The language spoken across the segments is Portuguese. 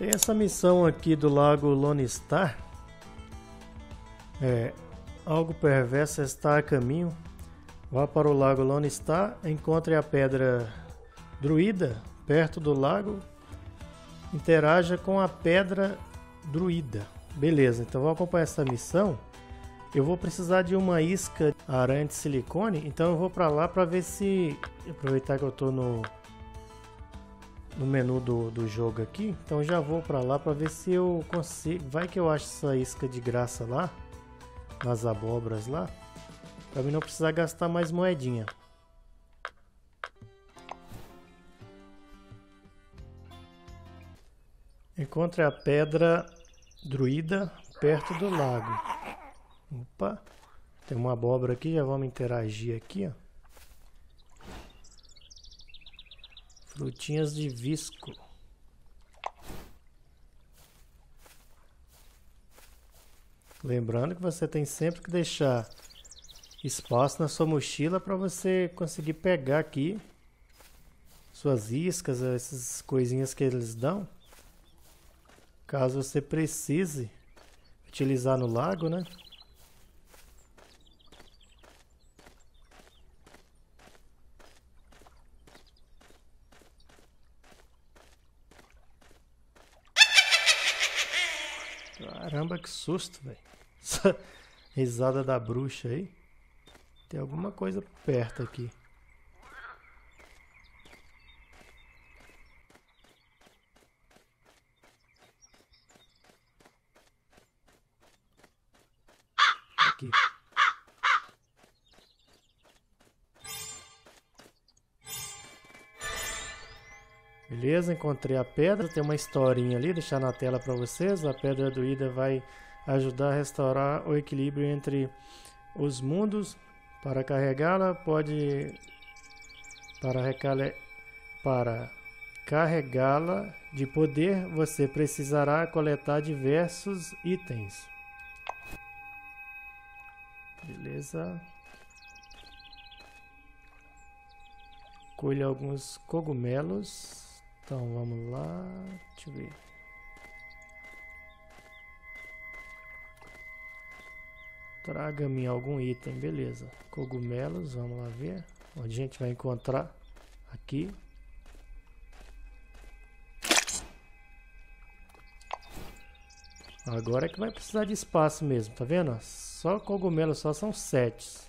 Tem essa missão aqui do Lago Lone Star. É, algo perverso está a caminho. Vá para o Lago Lone Star, encontre a pedra druida perto do lago, interaja com a pedra druida. Beleza, então vou acompanhar essa missão. Eu vou precisar de uma isca aranha de silicone, então eu vou para lá para ver se aproveitar que eu estou no no menu do, do jogo aqui. Então já vou para lá para ver se eu consigo. Vai que eu acho essa isca de graça lá. Nas abobras lá. Para mim não precisar gastar mais moedinha. Encontre a pedra druida perto do lago. Opa, tem uma abóbora aqui, já vamos interagir aqui, ó. Frutinhas de visco. Lembrando que você tem sempre que deixar espaço na sua mochila para você conseguir pegar aqui suas iscas, essas coisinhas que eles dão. Caso você precise utilizar no lago, né? Caramba, que susto, velho. Essa risada da bruxa aí. Tem alguma coisa perto aqui. Beleza, encontrei a pedra, tem uma historinha ali, deixar na tela para vocês. A pedra do Ida vai ajudar a restaurar o equilíbrio entre os mundos. Para carregá-la, pode... Para, recale... para carregá-la de poder, você precisará coletar diversos itens. Beleza. Colhe alguns cogumelos. Então vamos lá, deixa eu ver. Traga-me algum item, beleza. Cogumelos, vamos lá ver. Onde a gente vai encontrar aqui. Agora é que vai precisar de espaço mesmo, tá vendo? Só cogumelos só são sete.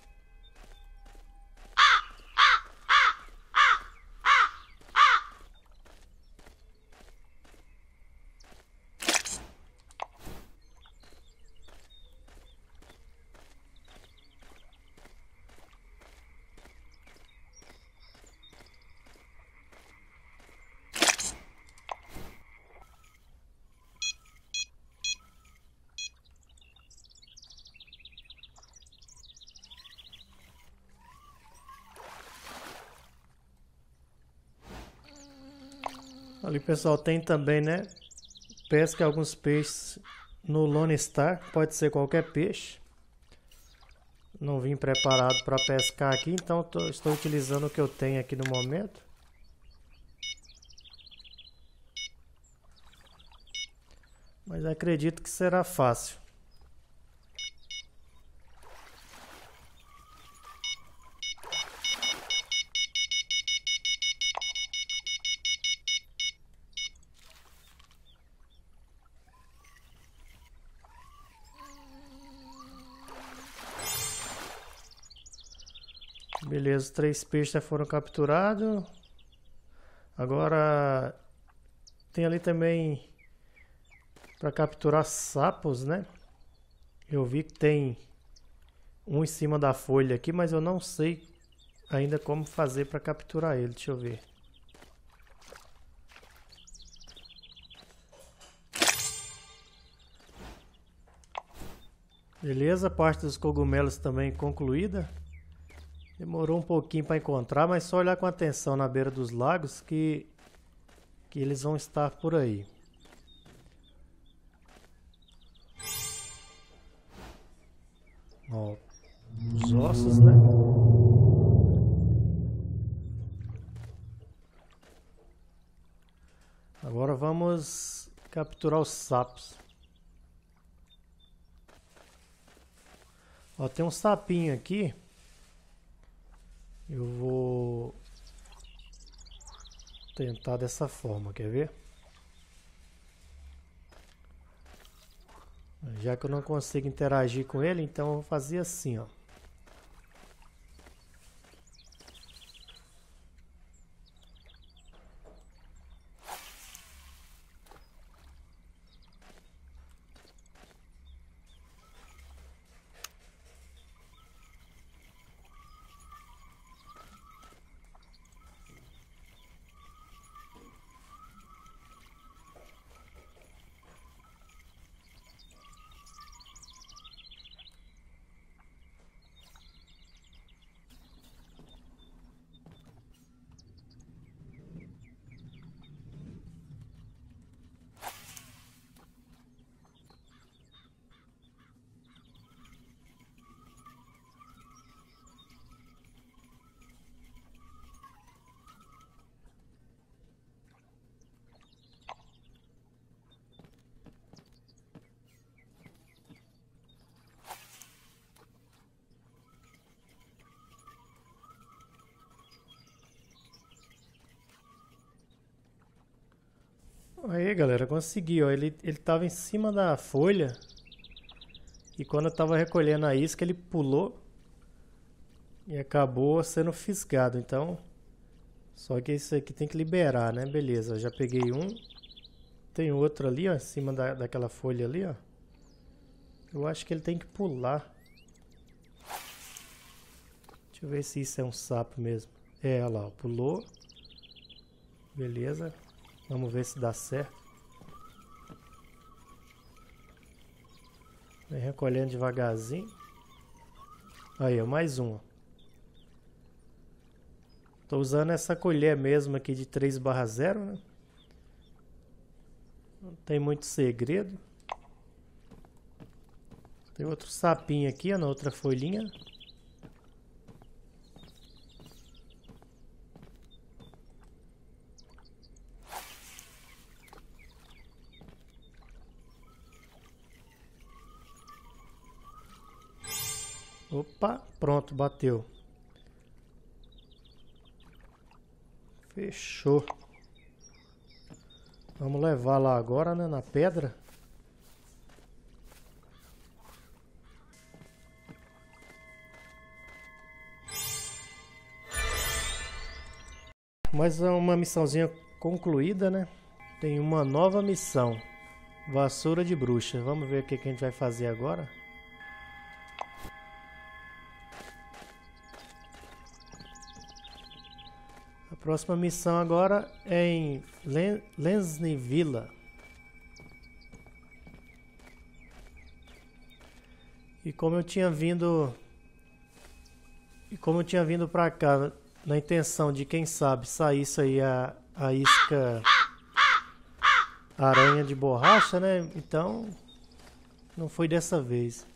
Ali, pessoal, tem também, né? Pesca alguns peixes no Lone Star. Pode ser qualquer peixe. Não vim preparado para pescar aqui, então tô, estou utilizando o que eu tenho aqui no momento. Mas acredito que será fácil. Beleza, três peixes foram capturados. Agora tem ali também para capturar sapos, né? Eu vi que tem um em cima da folha aqui, mas eu não sei ainda como fazer para capturar ele. Deixa eu ver. Beleza, parte dos cogumelos também concluída. Demorou um pouquinho para encontrar, mas só olhar com atenção na beira dos lagos que, que eles vão estar por aí. Ó, os ossos, né? Agora vamos capturar os sapos. Ó, tem um sapinho aqui. Eu vou tentar dessa forma, quer ver? Já que eu não consigo interagir com ele, então eu vou fazer assim, ó. Aí, galera, consegui, ó. Ele, ele tava em cima da folha. E quando eu tava recolhendo a isca, ele pulou. E acabou sendo fisgado, então... Só que isso aqui tem que liberar, né? Beleza, já peguei um. Tem outro ali, ó, em cima da, daquela folha ali, ó. Eu acho que ele tem que pular. Deixa eu ver se isso é um sapo mesmo. É, olha lá, ó, pulou. Beleza. Vamos ver se dá certo. Vem recolhendo devagarzinho. Aí, ó, mais uma. Tô usando essa colher mesmo aqui de 3 barra 0, né? Não tem muito segredo. Tem outro sapinho aqui, ó, na outra folhinha. Opa, pronto, bateu. Fechou. Vamos levar lá agora, né, na pedra. Mas é uma missãozinha concluída, né? Tem uma nova missão. Vassoura de bruxa. Vamos ver o que, que a gente vai fazer agora. Próxima missão agora é em Len Villa. E como eu tinha vindo e como eu tinha vindo para cá na intenção de quem sabe isso aí a, a isca aranha de borracha, né? Então não foi dessa vez.